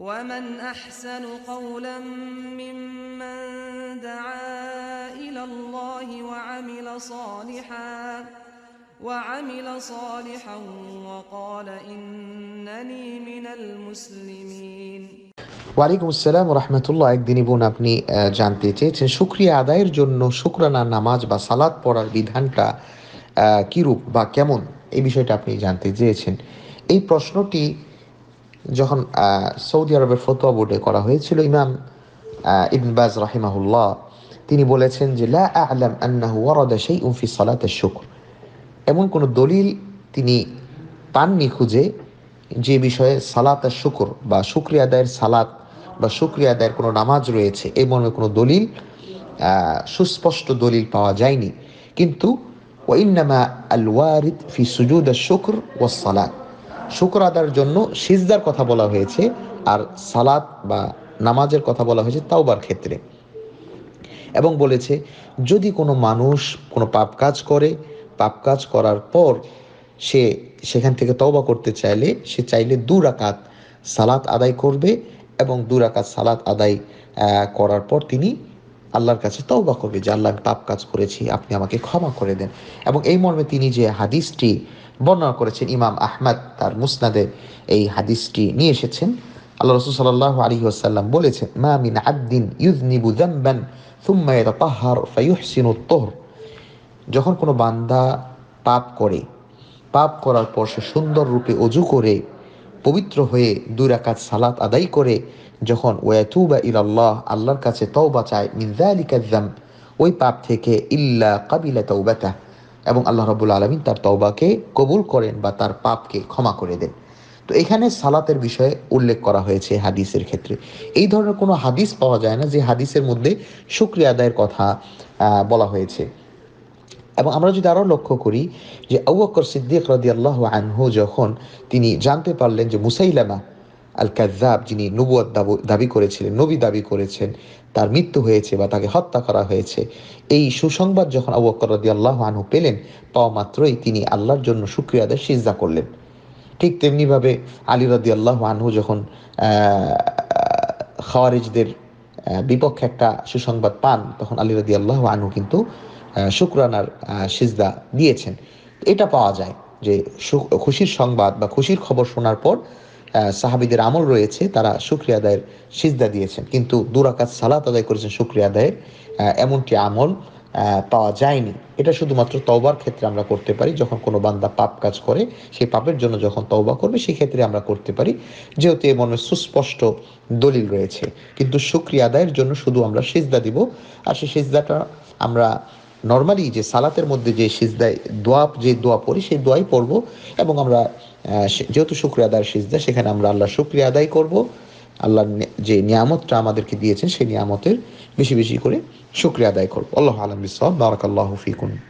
ومن احسن قولا ممن دعا الى الله وعمل صالحا وعمل صالحا وقال انني من المسلمين ওয়ালাইকুম আসসালাম রহমতুল্লাহ একদিনই বোন আপনি জানতে চেয়েছেন শুক্রিয়া আদায়ের জন্য শুক্রানা নামাজ বা সালাদ পড়ার বিধানটা কীরূপ বা কেমন এই বিষয়টা আপনি জানতে চেয়েছেন এই প্রশ্নটি যখন সৌদি আরবের ফতোয়া বোর্ডে করা হয়েছিল ইমাম ইবন বাজ রাহিমাহুল্লাহ তিনি বলেছেন যে লা আলাম সেই ওয়ারাদা শাইউন ফি সালাত শুকর এমন কোনো দলিল তিনি পাননি খুঁজে যে বিষয়ে সালাত শুকর বা শুক্রিয়া আদায়ের সালাত বা শুক্রিয়া আদায়ের কোনো নামাজ রয়েছে এই মর্মে কোনো দলিল সুস্পষ্ট দলিল পাওয়া যায়নি কিন্তু ওয়াইনামা আল ওয়ারিদ ফি সুজুদ শুকর ও সালাত শুকর আদার জন্য সিজদার কথা বলা হয়েছে আর সালাত বা নামাজের কথা বলা হয়েছে তাওবার ক্ষেত্রে এবং বলেছে যদি কোনো মানুষ কোনো পাপ কাজ করে পাপ কাজ করার পর সে সেখান থেকে তওবা করতে চাইলে সে চাইলে দু রাকাত সালাত আদায় করবে এবং দু রাকাত সালাত আদায় করার পর তিনি আল্লাহর কাছে তওবা করবে যে আল্লাহ আমি পাপ কাজ করেছি আপনি আমাকে ক্ষমা করে দেন এবং এই মর্মে তিনি যে হাদিসটি বর্ণনা করেছেন ইমাম আহমদ তার মুসনাদে এই হাদিসটি নিয়ে এসেছেন আল্লাহ রসুল সাল্লাহ আলী আসাল্লাম বলেছেন মা মিন আদ্দিন ইউজনিবু জাম্বান থুম্মা ইয়াতাহার ফায়ুহসিনু তোহর যখন কোনো বান্দা পাপ করে পাপ করার পর সে সুন্দর রূপে অজু করে পবিত্র হয়ে দুই রাকাত সালাত আদায় করে যখন ওয়াতুবা ইলাল্লাহ আল্লাহর কাছে তওবা চায় কাজাম ওই পাপ থেকে ইল্লা কাবিলা তৌবাতা এবং আল্লাহ রবুল আলমিন তার তওবাকে কবুল করেন বা তার পাপকে ক্ষমা করে দেন তো এখানে সালাতের বিষয়ে উল্লেখ করা হয়েছে হাদিসের ক্ষেত্রে এই ধরনের কোনো হাদিস পাওয়া যায় না যে হাদিসের মধ্যে শুক্রিয়া আদায়ের কথা বলা হয়েছে এবং আমরা যদি আরও লক্ষ্য করি যে আউ্বকর সিদ্দিক রদি আল্লাহ আনহু যখন তিনি জানতে পারলেন যে মুসাইলামা আল কাজাব যিনি নবুয় দাবি করেছিলেন নবী দাবি করেছেন তার মৃত্যু হয়েছে বা তাকে হত্যা করা হয়েছে এই সুসংবাদ যখন আবু বকর রদি আল্লাহ আনহু পেলেন পাওয়া মাত্রই তিনি আল্লাহর জন্য সুক্রিয়াদের সিজা করলেন ঠিক তেমনিভাবে আলী রদি আল্লাহ আনহু যখন খাওয়ারিজদের বিপক্ষে একটা সুসংবাদ পান তখন আলী রদি আল্লাহ আনহু কিন্তু শুক্রানার সিজদা দিয়েছেন এটা পাওয়া যায় যে খুশির সংবাদ বা খুশির খবর শোনার পর সাহাবিদের আমল রয়েছে তারা শুক্রিয়া আদায়ের সিজদা দিয়েছেন কিন্তু দুরাকাত সালাত আদায় করেছেন শুক্রিয়া আদায়ের এমনটি আমল পাওয়া যায়নি এটা শুধুমাত্র তওবার ক্ষেত্রে আমরা করতে পারি যখন কোনো বান্দা পাপ কাজ করে সেই পাপের জন্য যখন তওবা করবে সেই ক্ষেত্রে আমরা করতে পারি যেহেতু এ মনে সুস্পষ্ট দলিল রয়েছে কিন্তু শুক্রিয়া আদায়ের জন্য শুধু আমরা সিজদা দিব আর সেই সিজদাটা আমরা নর্মালি যে সালাতের মধ্যে যে সিজদায় দোয়া যে দোয়া পড়ি সেই দোয়াই পড়ব এবং আমরা যেহেতু শুক্রিয়া আদায় সিজদা সেখানে আমরা আল্লাহ শুক্রিয়া আদায় করব আল্লাহ যে নিয়ামতটা আমাদেরকে দিয়েছেন সেই নিয়ামতের বেশি বেশি করে শুক্রিয়া আদায় করব আল্লাহ আলম বিসাল বারাকাল্লাহ ফিকুন